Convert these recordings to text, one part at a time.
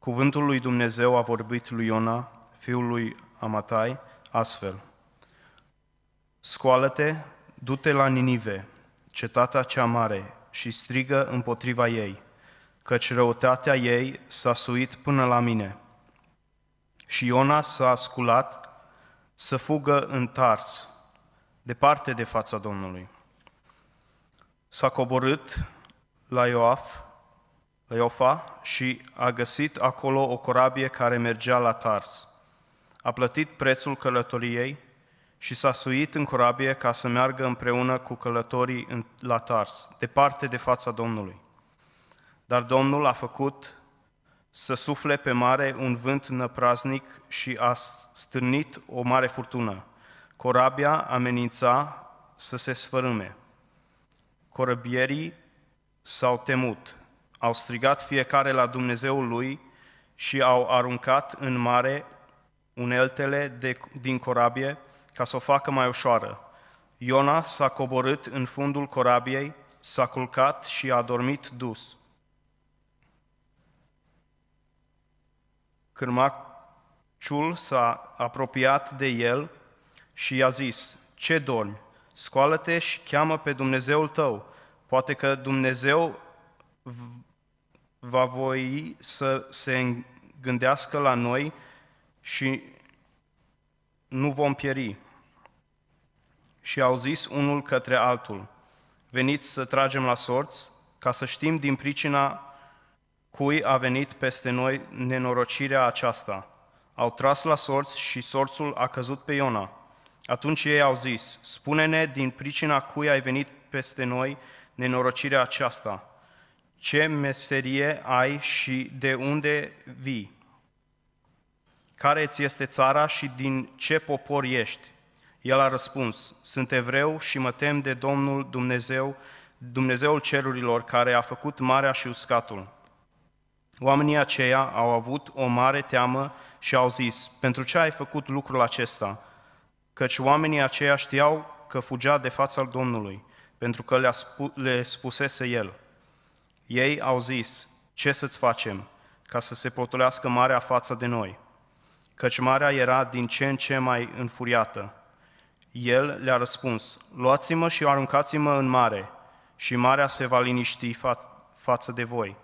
Cuvântul lui Dumnezeu a vorbit lui Iona, fiul lui Amatai, astfel. Scoală-te, du-te la Ninive, cetatea cea mare, și strigă împotriva ei, căci răutatea ei s-a suit până la mine. Și Iona s-a sculat să fugă în Tars, departe de fața Domnului. S-a coborât la Ioaf, Iofa și a găsit acolo o corabie care mergea la Tars. A plătit prețul călătoriei și s-a suit în corabie ca să meargă împreună cu călătorii la Tars, departe de fața Domnului. Dar Domnul a făcut să sufle pe mare un vânt năpraznic și a stârnit o mare furtună. Corabia amenința să se sfărâme. Corăbierii s-au temut au strigat fiecare la Dumnezeul lui și au aruncat în mare uneltele de, din corabie ca să o facă mai ușoară. Iona s-a coborât în fundul corabiei, s-a culcat și a dormit dus. Cârmaciul s-a apropiat de el și i-a zis, Ce dormi? Scoală-te și cheamă pe Dumnezeul tău. Poate că Dumnezeu va voi să se gândească la noi și nu vom pieri. Și au zis unul către altul, veniți să tragem la sorți, ca să știm din pricina cui a venit peste noi nenorocirea aceasta. Au tras la sorți și sorțul a căzut pe Iona. Atunci ei au zis, spune-ne din pricina cui ai venit peste noi nenorocirea aceasta ce meserie ai și de unde vii, care ți este țara și din ce popor ești. El a răspuns, sunt evreu și mă tem de Domnul Dumnezeu, Dumnezeul cerurilor care a făcut marea și uscatul. Oamenii aceia au avut o mare teamă și au zis, pentru ce ai făcut lucrul acesta? Căci oamenii aceia știau că fugea de fața Domnului, pentru că le spusese el. Ei au zis, ce să-ți facem ca să se potolească marea față de noi? Căci marea era din ce în ce mai înfuriată. El le-a răspuns, luați-mă și aruncați-mă în mare și marea se va liniști fa- față de voi.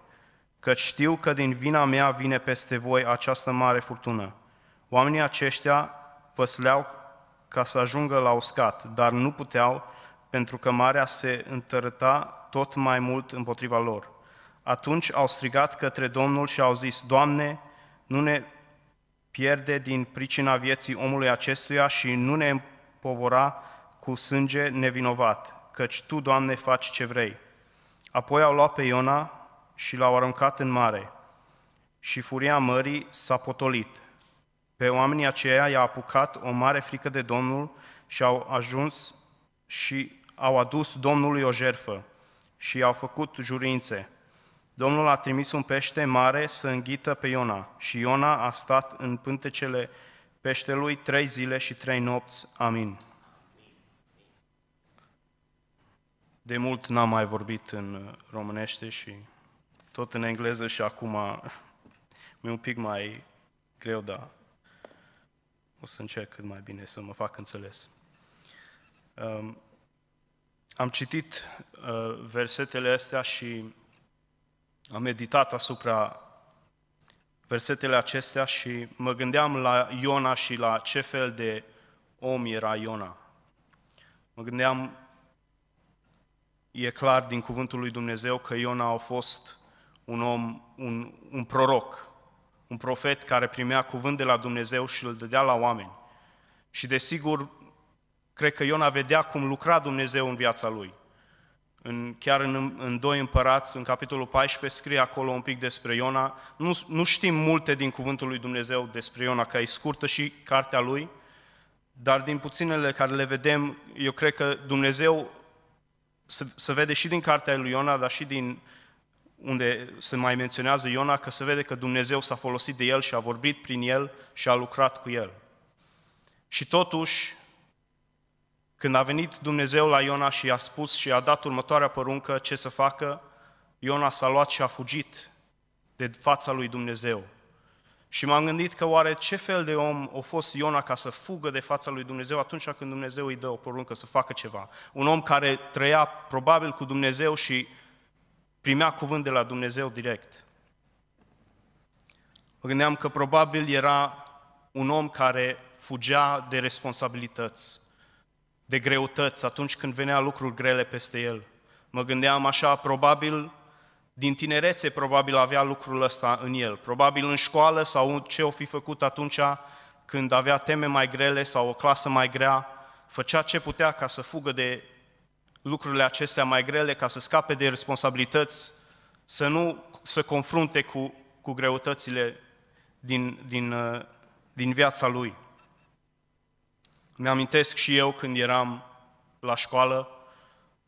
Căci știu că din vina mea vine peste voi această mare furtună. Oamenii aceștia vă sleau ca să ajungă la uscat, dar nu puteau pentru că marea se întărăta tot mai mult împotriva lor. Atunci au strigat către Domnul și au zis, Doamne, nu ne pierde din pricina vieții omului acestuia și nu ne împovora cu sânge nevinovat, căci Tu, Doamne, faci ce vrei. Apoi au luat pe Iona și l-au aruncat în mare și furia mării s-a potolit. Pe oamenii aceia i-a apucat o mare frică de Domnul și au ajuns și au adus Domnului o jerfă și i-au făcut jurințe. Domnul a trimis un pește mare să înghită pe Iona și Iona a stat în pântecele peștelui trei zile și trei nopți. Amin. De mult n-am mai vorbit în românește și tot în engleză și acum mi-e un pic mai greu, dar o să încerc cât mai bine să mă fac înțeles. Um, am citit uh, versetele astea și am meditat asupra versetele acestea și mă gândeam la Iona și la ce fel de om era Iona. Mă gândeam, e clar din cuvântul lui Dumnezeu că Iona a fost un om, un, un proroc, un profet care primea cuvânt de la Dumnezeu și îl dădea la oameni. Și desigur, cred că Iona vedea cum lucra Dumnezeu în viața lui – în, chiar în, în Doi împărați, în capitolul 14, scrie acolo un pic despre Iona. Nu, nu știm multe din cuvântul lui Dumnezeu despre Iona, că e scurtă și cartea lui, dar din puținele care le vedem, eu cred că Dumnezeu se, se vede și din cartea lui Iona, dar și din unde se mai menționează Iona, că se vede că Dumnezeu s-a folosit de el și a vorbit prin el și a lucrat cu el. Și totuși, când a venit Dumnezeu la Iona și i-a spus și i-a dat următoarea poruncă ce să facă, Iona s-a luat și a fugit de fața lui Dumnezeu. Și m-am gândit că oare ce fel de om a fost Iona ca să fugă de fața lui Dumnezeu atunci când Dumnezeu îi dă o poruncă să facă ceva. Un om care trăia probabil cu Dumnezeu și primea cuvânt de la Dumnezeu direct. Mă gândeam că probabil era un om care fugea de responsabilități de greutăți atunci când venea lucruri grele peste el. Mă gândeam așa, probabil din tinerețe probabil avea lucrul ăsta în el, probabil în școală sau ce o fi făcut atunci când avea teme mai grele sau o clasă mai grea, făcea ce putea ca să fugă de lucrurile acestea mai grele, ca să scape de responsabilități, să nu se confrunte cu, cu greutățile din, din, uh, din viața lui. Mi-amintesc și eu când eram la școală,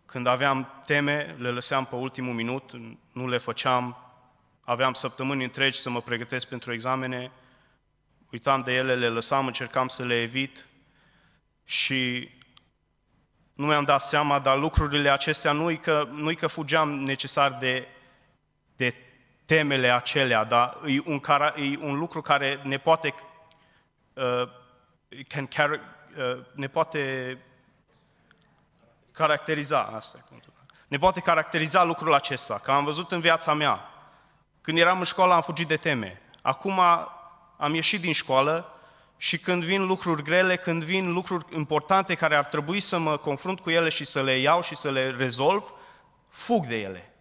când aveam teme, le lăseam pe ultimul minut, nu le făceam, aveam săptămâni întregi să mă pregătesc pentru examene, uitam de ele, le lăsam, încercam să le evit și nu mi-am dat seama, dar lucrurile acestea nu-i că, nu că fugeam necesar de, de temele acelea, dar e un, cara, e un lucru care ne poate uh, can, Uh, ne poate caracteriza asta. Ne poate caracteriza lucrul acesta, că am văzut în viața mea. Când eram în școală am fugit de teme. Acum am ieșit din școală și când vin lucruri grele, când vin lucruri importante care ar trebui să mă confrunt cu ele și să le iau și să le rezolv, fug de ele.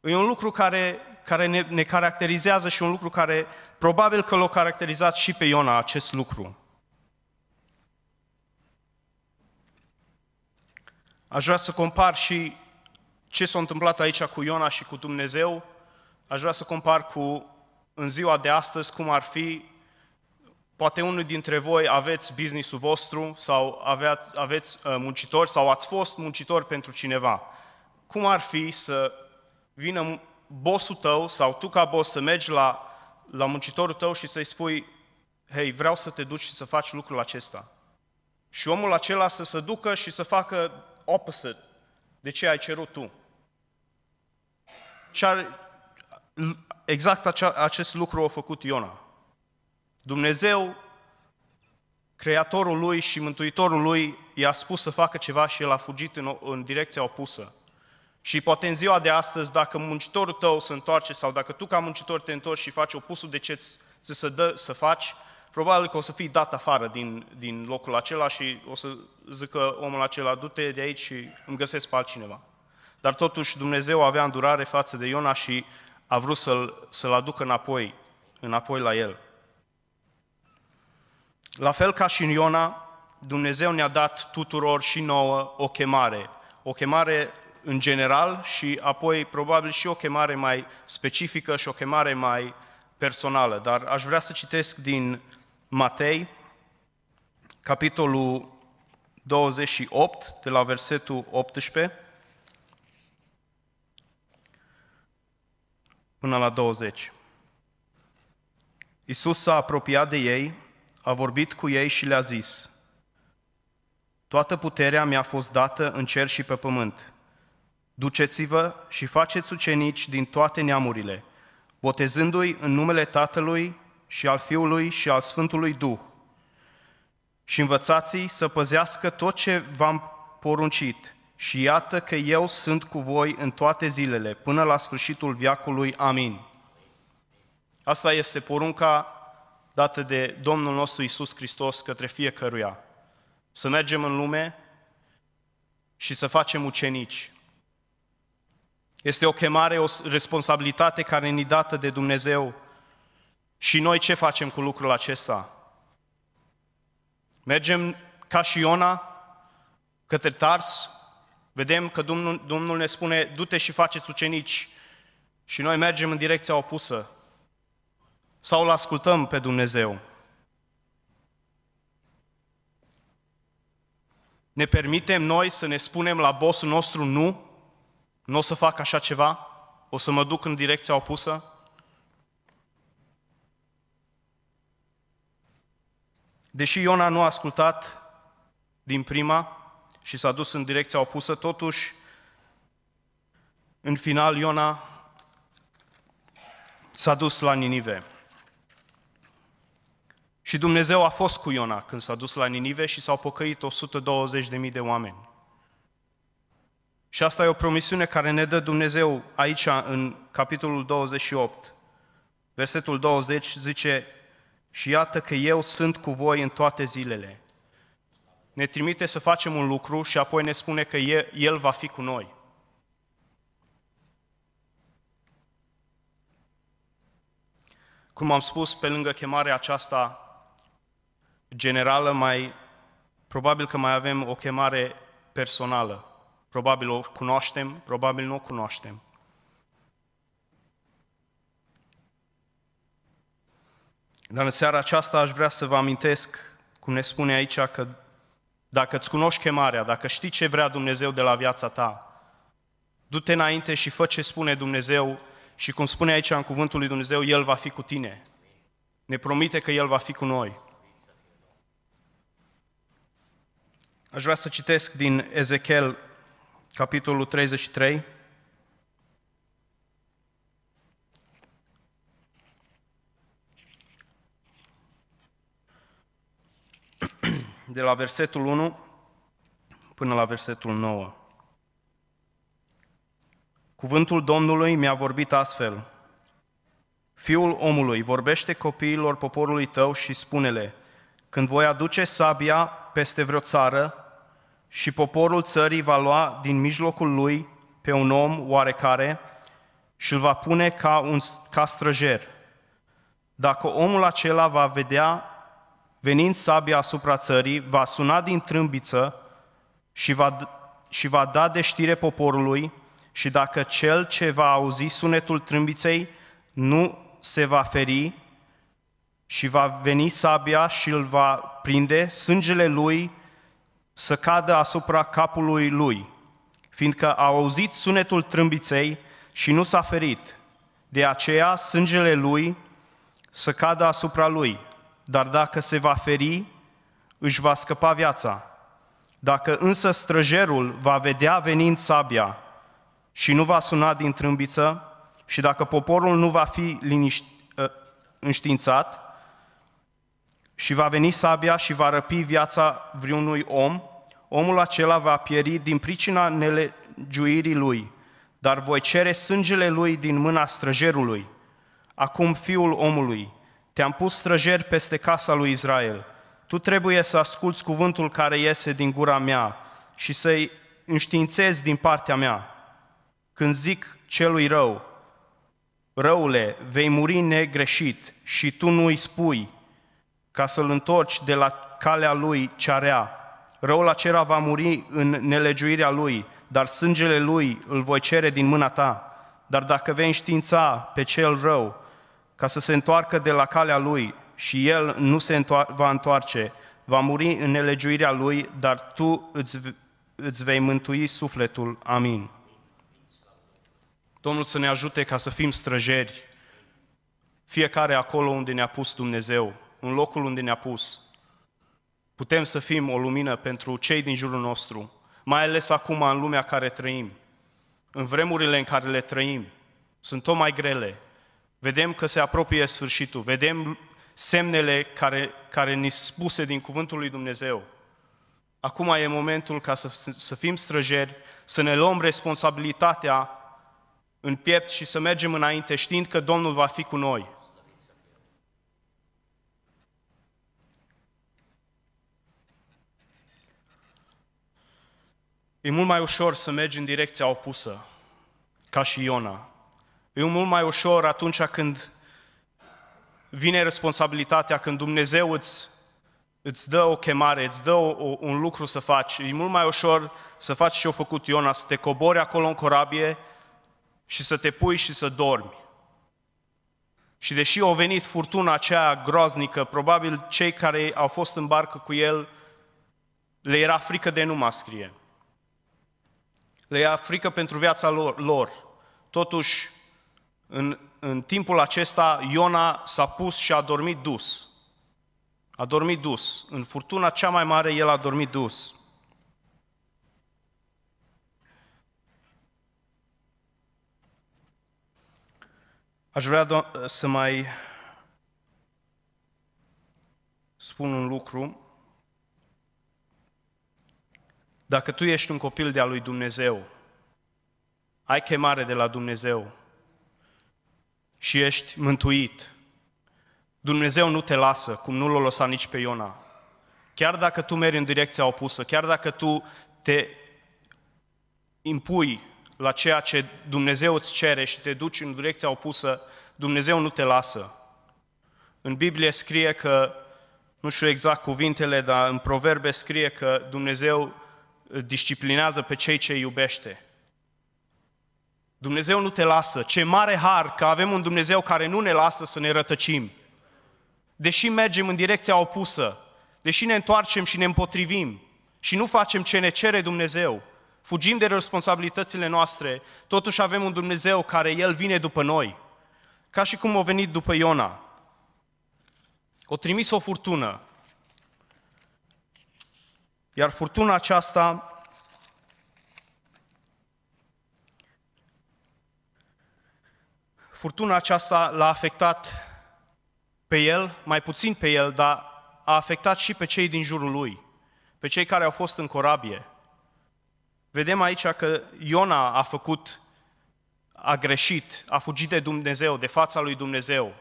E un lucru care, care ne, ne caracterizează și un lucru care probabil că l-a caracterizat și pe Iona acest lucru. Aș vrea să compar și ce s-a întâmplat aici cu Iona și cu Dumnezeu. Aș vrea să compar cu în ziua de astăzi cum ar fi Poate unul dintre voi aveți businessul vostru sau aveați, aveți uh, muncitori sau ați fost muncitor pentru cineva. Cum ar fi să vină bosul tău sau tu ca boss să mergi la, la muncitorul tău și să-i spui hei, vreau să te duci și să faci lucrul acesta. Și omul acela să se ducă și să facă opposite de ce ai cerut tu. Și exact acea, acest lucru a făcut Iona. Dumnezeu, Creatorul lui și Mântuitorul lui, i-a spus să facă ceva și el a fugit în, în direcția opusă. Și poate în ziua de astăzi, dacă muncitorul tău se întoarce sau dacă tu ca muncitor te întorci și faci opusul de ce ți se dă să faci, probabil că o să fii dat afară din, din locul acela și o să zică omul acela, du-te de aici și îmi găsesc pe altcineva. Dar totuși Dumnezeu avea îndurare față de Iona și a vrut să-l, să-l aducă înapoi, înapoi la el. La fel ca și în Iona, Dumnezeu ne-a dat tuturor și nouă o chemare. O chemare în general și apoi probabil și o chemare mai specifică și o chemare mai personală. Dar aș vrea să citesc din Matei, capitolul 28, de la versetul 18 până la 20. Isus s-a apropiat de ei, a vorbit cu ei și le-a zis, Toată puterea mi-a fost dată în cer și pe pământ. Duceți-vă și faceți ucenici din toate neamurile, botezându-i în numele Tatălui și al Fiului și al Sfântului Duh. Și învățați-i să păzească tot ce v-am poruncit. Și iată că eu sunt cu voi în toate zilele, până la sfârșitul viacului. Amin. Asta este porunca dată de Domnul nostru Isus Hristos către fiecăruia. Să mergem în lume și să facem ucenici. Este o chemare, o responsabilitate care ne dată de Dumnezeu și noi ce facem cu lucrul acesta? Mergem ca și Iona către Tars, vedem că Domnul, Domnul ne spune, du-te și faceți ucenici. Și noi mergem în direcția opusă. Sau îl ascultăm pe Dumnezeu. Ne permitem noi să ne spunem la bosul nostru nu? Nu o să fac așa ceva? O să mă duc în direcția opusă? Deși Iona nu a ascultat din prima și s-a dus în direcția opusă, totuși, în final, Iona s-a dus la Ninive. Și Dumnezeu a fost cu Iona când s-a dus la Ninive și s-au pocăit 120.000 de oameni. Și asta e o promisiune care ne dă Dumnezeu aici în capitolul 28. Versetul 20 zice, și iată că eu sunt cu voi în toate zilele. Ne trimite să facem un lucru și apoi ne spune că El va fi cu noi. Cum am spus, pe lângă chemarea aceasta generală, mai, probabil că mai avem o chemare personală. Probabil o cunoaștem, probabil nu o cunoaștem. Dar în seara aceasta aș vrea să vă amintesc, cum ne spune aici, că dacă îți cunoști chemarea, dacă știi ce vrea Dumnezeu de la viața ta, du-te înainte și fă ce spune Dumnezeu și cum spune aici în cuvântul lui Dumnezeu, El va fi cu tine. Ne promite că El va fi cu noi. Aș vrea să citesc din Ezechiel, capitolul 33, de la versetul 1 până la versetul 9. Cuvântul Domnului mi-a vorbit astfel, Fiul omului, vorbește copiilor poporului tău și spune-le, când voi aduce sabia peste vreo țară și poporul țării va lua din mijlocul lui pe un om oarecare și îl va pune ca, un, ca străjer. Dacă omul acela va vedea venind sabia asupra țării, va suna din trâmbiță și va, și va da de știre poporului și dacă cel ce va auzi sunetul trâmbiței nu se va feri și va veni sabia și îl va prinde, sângele lui să cadă asupra capului lui, fiindcă a auzit sunetul trâmbiței și nu s-a ferit. De aceea sângele lui să cadă asupra lui dar dacă se va feri, își va scăpa viața. Dacă însă străjerul va vedea venind sabia și nu va suna din trâmbiță, și dacă poporul nu va fi liniști, ă, înștiințat și va veni sabia și va răpi viața vreunui om, omul acela va pieri din pricina nelegiuirii lui, dar voi cere sângele lui din mâna străjerului. Acum, fiul omului, te-am pus străjeri peste casa lui Israel. Tu trebuie să asculți cuvântul care iese din gura mea și să-i înștiințezi din partea mea. Când zic celui rău, răule, vei muri negreșit și tu nu îi spui ca să-l întorci de la calea lui cea rea. Răul acela va muri în nelegiuirea lui, dar sângele lui îl voi cere din mâna ta. Dar dacă vei înștiința pe cel rău, ca să se întoarcă de la calea lui și el nu se întoar- va întoarce, va muri în nelegiuirea lui, dar tu îți, îți vei mântui sufletul. Amin. Domnul să ne ajute ca să fim străjeri, fiecare acolo unde ne-a pus Dumnezeu, în locul unde ne-a pus. Putem să fim o lumină pentru cei din jurul nostru, mai ales acum în lumea care trăim, în vremurile în care le trăim, sunt tot mai grele, Vedem că se apropie sfârșitul, vedem semnele care, care ni spuse din cuvântul lui Dumnezeu. Acum e momentul ca să, să fim străjeri, să ne luăm responsabilitatea în piept și să mergem înainte știind că Domnul va fi cu noi. E mult mai ușor să mergi în direcția opusă, ca și Iona. E mult mai ușor atunci când vine responsabilitatea, când Dumnezeu îți, îți dă o chemare, îți dă o, o, un lucru să faci. E mult mai ușor să faci ce a făcut Iona, să te cobori acolo în corabie și să te pui și să dormi. Și deși au venit furtuna aceea groaznică, probabil cei care au fost în barcă cu el le era frică de nu scrie. Le era frică pentru viața lor. lor. Totuși, în, în timpul acesta Iona s-a pus și a dormit dus. A dormit dus. În furtuna cea mai mare el a dormit dus. Aș vrea să mai spun un lucru. Dacă tu ești un copil de-a lui Dumnezeu, ai chemare de la Dumnezeu, și ești mântuit. Dumnezeu nu te lasă, cum nu l-a lăsat nici pe Iona. Chiar dacă tu mergi în direcția opusă, chiar dacă tu te impui la ceea ce Dumnezeu îți cere și te duci în direcția opusă, Dumnezeu nu te lasă. În Biblie scrie că, nu știu exact cuvintele, dar în proverbe scrie că Dumnezeu disciplinează pe cei ce iubește. Dumnezeu nu te lasă. Ce mare har că avem un Dumnezeu care nu ne lasă să ne rătăcim. Deși mergem în direcția opusă, deși ne întoarcem și ne împotrivim și nu facem ce ne cere Dumnezeu, fugim de responsabilitățile noastre, totuși avem un Dumnezeu care El vine după noi. Ca și cum a venit după Iona. O trimis o furtună. Iar furtuna aceasta furtuna aceasta l-a afectat pe el, mai puțin pe el, dar a afectat și pe cei din jurul lui, pe cei care au fost în corabie. Vedem aici că Iona a făcut, a greșit, a fugit de Dumnezeu, de fața lui Dumnezeu.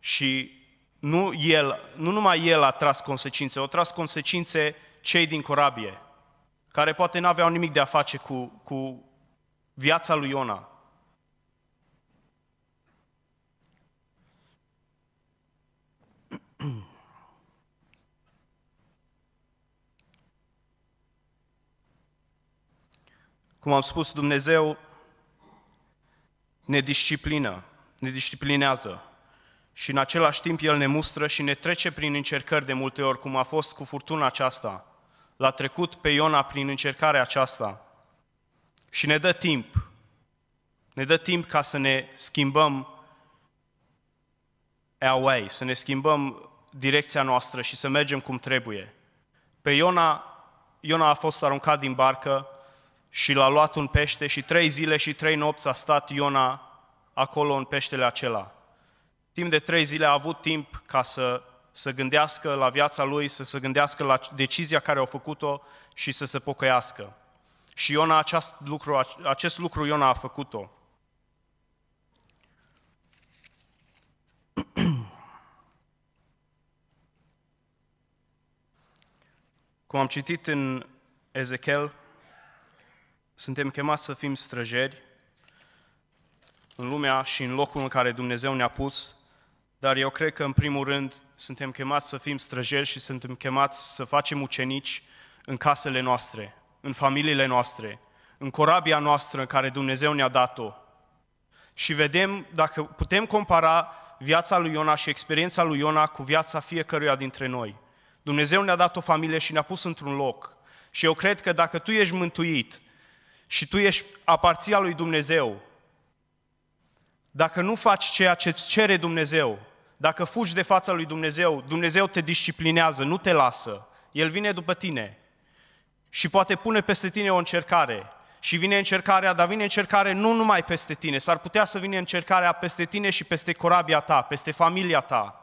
Și nu, el, nu numai el a tras consecințe, au tras consecințe cei din corabie, care poate n-aveau nimic de a face cu, cu viața lui Iona. Cum am spus, Dumnezeu ne disciplină, ne disciplinează și în același timp El ne mustră și ne trece prin încercări de multe ori, cum a fost cu furtuna aceasta. L-a trecut pe Iona prin încercarea aceasta și ne dă timp. Ne dă timp ca să ne schimbăm away, să ne schimbăm direcția noastră și să mergem cum trebuie. Pe Iona, Iona a fost aruncat din barcă, și l-a luat un pește și trei zile și trei nopți a stat Iona acolo în peștele acela. Timp de trei zile a avut timp ca să se gândească la viața lui, să se gândească la decizia care au făcut-o și să se pocăiască. Și Iona acest lucru, acest lucru Iona a făcut-o. Cum am citit în Ezechiel, suntem chemați să fim străjeri în lumea și în locul în care Dumnezeu ne-a pus, dar eu cred că, în primul rând, suntem chemați să fim străjeri și suntem chemați să facem ucenici în casele noastre, în familiile noastre, în corabia noastră în care Dumnezeu ne-a dat-o. Și vedem dacă putem compara viața lui Iona și experiența lui Iona cu viața fiecăruia dintre noi. Dumnezeu ne-a dat o familie și ne-a pus într-un loc. Și eu cred că dacă tu ești mântuit, și tu ești aparția lui Dumnezeu, dacă nu faci ceea ce îți cere Dumnezeu, dacă fugi de fața lui Dumnezeu, Dumnezeu te disciplinează, nu te lasă. El vine după tine și poate pune peste tine o încercare. Și vine încercarea, dar vine încercare nu numai peste tine, s-ar putea să vină încercarea peste tine și peste corabia ta, peste familia ta.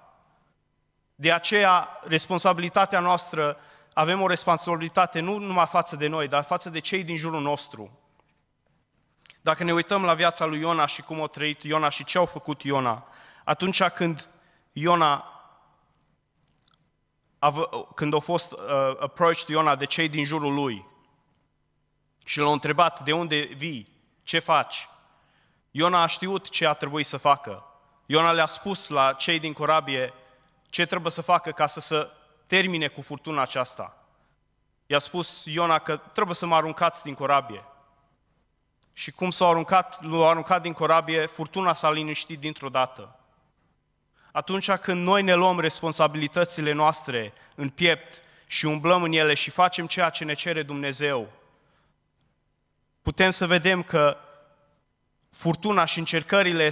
De aceea, responsabilitatea noastră avem o responsabilitate nu numai față de noi, dar față de cei din jurul nostru. Dacă ne uităm la viața lui Iona și cum a trăit Iona și ce au făcut Iona, atunci când Iona când a fost uh, approached Iona de cei din jurul lui și l au întrebat de unde vii, ce faci, Iona a știut ce a trebuit să facă. Iona le-a spus la cei din corabie ce trebuie să facă ca să se termine cu furtuna aceasta. I-a spus Iona că trebuie să mă aruncați din corabie. Și cum s-au aruncat, l-au aruncat din corabie, furtuna s-a liniștit dintr-o dată. Atunci când noi ne luăm responsabilitățile noastre în piept și umblăm în ele și facem ceea ce ne cere Dumnezeu, putem să vedem că furtuna și încercările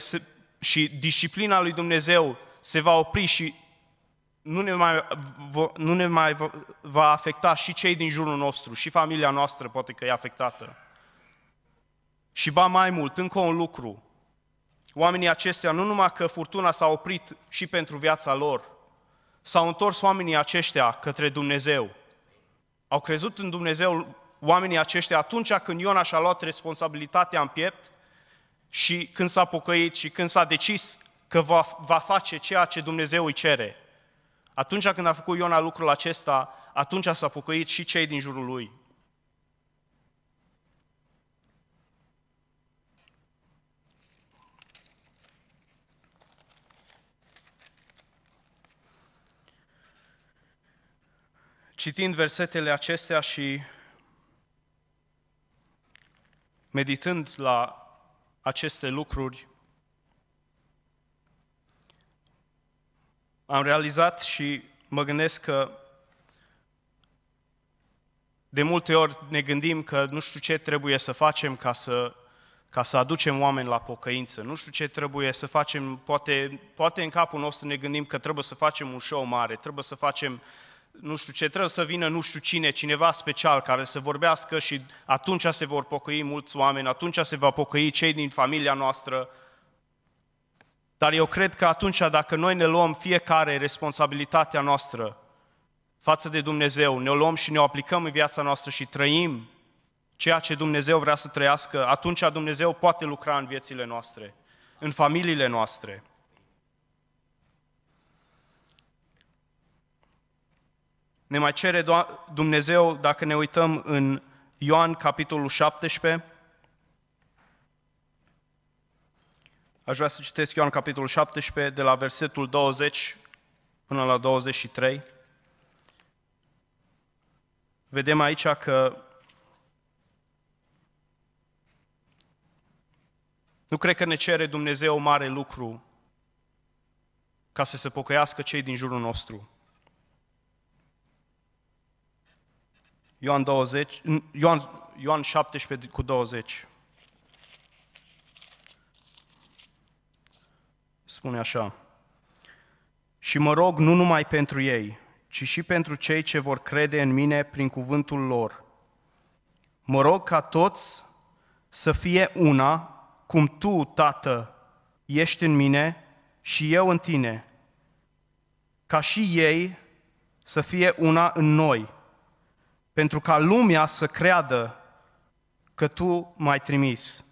și disciplina lui Dumnezeu se va opri și nu ne, mai, nu ne mai va afecta și cei din jurul nostru, și familia noastră poate că e afectată. Și ba mai mult, încă un lucru. Oamenii acestea, nu numai că furtuna s-a oprit și pentru viața lor, s-au întors oamenii aceștia către Dumnezeu. Au crezut în Dumnezeu oamenii aceștia atunci când Iona și-a luat responsabilitatea în piept și când s-a pocăit și când s-a decis că va, va face ceea ce Dumnezeu îi cere. Atunci când a făcut Iona lucrul acesta, atunci s-a pocăit și cei din jurul lui. Citind versetele acestea și meditând la aceste lucruri, am realizat și mă gândesc că de multe ori ne gândim că nu știu ce trebuie să facem ca să, ca să aducem oameni la pocăință, nu știu ce trebuie să facem, poate, poate în capul nostru ne gândim că trebuie să facem un show mare, trebuie să facem nu știu ce, trebuie să vină nu știu cine, cineva special care să vorbească și atunci se vor pocăi mulți oameni, atunci se va pocăi cei din familia noastră, dar eu cred că atunci dacă noi ne luăm fiecare responsabilitatea noastră față de Dumnezeu, ne luăm și ne aplicăm în viața noastră și trăim ceea ce Dumnezeu vrea să trăiască, atunci Dumnezeu poate lucra în viețile noastre, în familiile noastre. Ne mai cere Dumnezeu, dacă ne uităm în Ioan capitolul 17, Aș vrea să citesc Ioan capitolul 17, de la versetul 20 până la 23. Vedem aici că nu cred că ne cere Dumnezeu mare lucru ca să se pocăiască cei din jurul nostru. Ioan, 20, Ioan, Ioan 17 cu 20. spune așa, Și mă rog nu numai pentru ei, ci și pentru cei ce vor crede în mine prin cuvântul lor. Mă rog ca toți să fie una, cum tu, Tată, ești în mine și eu în tine, ca și ei să fie una în noi, pentru ca lumea să creadă că tu m-ai trimis.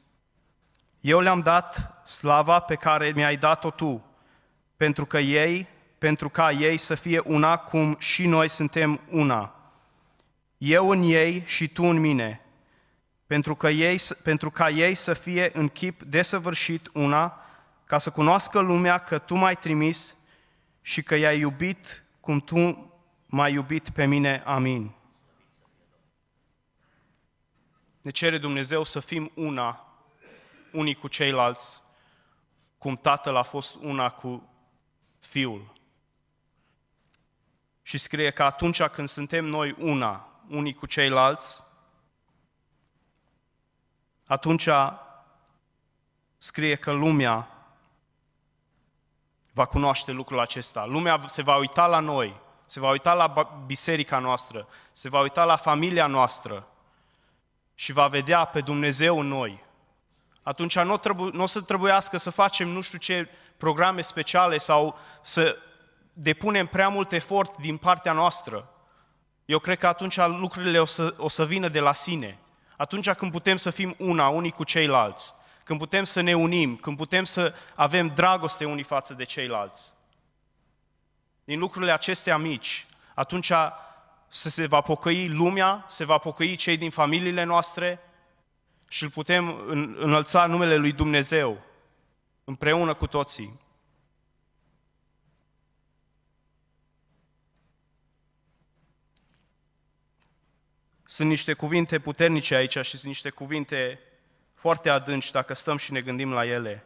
Eu le-am dat slava pe care mi-ai dat-o tu, pentru că ei, pentru ca ei să fie una cum și noi suntem una. Eu în ei și tu în mine, pentru, că ei, pentru ca ei să fie în chip desăvârșit una, ca să cunoască lumea că tu m-ai trimis și că i-ai iubit cum tu m-ai iubit pe mine. Amin. Ne cere Dumnezeu să fim una unii cu ceilalți, cum Tatăl a fost una cu Fiul. Și scrie că atunci când suntem noi una, unii cu ceilalți, atunci scrie că lumea va cunoaște lucrul acesta. Lumea se va uita la noi, se va uita la biserica noastră, se va uita la familia noastră și va vedea pe Dumnezeu în noi atunci nu, trebu- nu o să trebuiască să facem nu știu ce programe speciale sau să depunem prea mult efort din partea noastră. Eu cred că atunci lucrurile o să, o să vină de la sine. Atunci când putem să fim una, unii cu ceilalți, când putem să ne unim, când putem să avem dragoste unii față de ceilalți. Din lucrurile acestea mici, atunci se va pocăi lumea, se va pocăi cei din familiile noastre, și îl putem înălța numele lui Dumnezeu împreună cu toții. Sunt niște cuvinte puternice aici și sunt niște cuvinte foarte adânci dacă stăm și ne gândim la ele.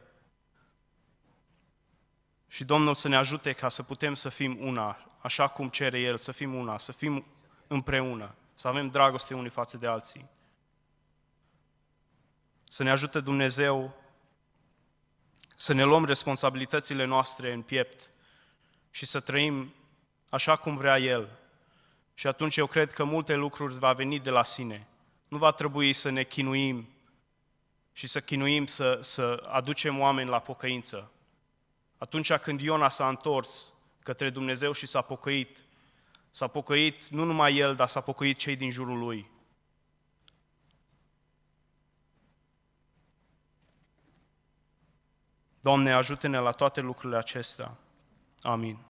Și Domnul să ne ajute ca să putem să fim una, așa cum cere El, să fim una, să fim împreună, să avem dragoste unii față de alții. Să ne ajute Dumnezeu să ne luăm responsabilitățile noastre în piept și să trăim așa cum vrea El. Și atunci eu cred că multe lucruri va veni de la sine. Nu va trebui să ne chinuim și să chinuim să, să aducem oameni la pocăință. Atunci când Iona s-a întors către Dumnezeu și s-a pocăit, s-a pocăit nu numai el, dar s-a pocăit cei din jurul lui. Doamne, ajută-ne la toate lucrurile acestea. Amin.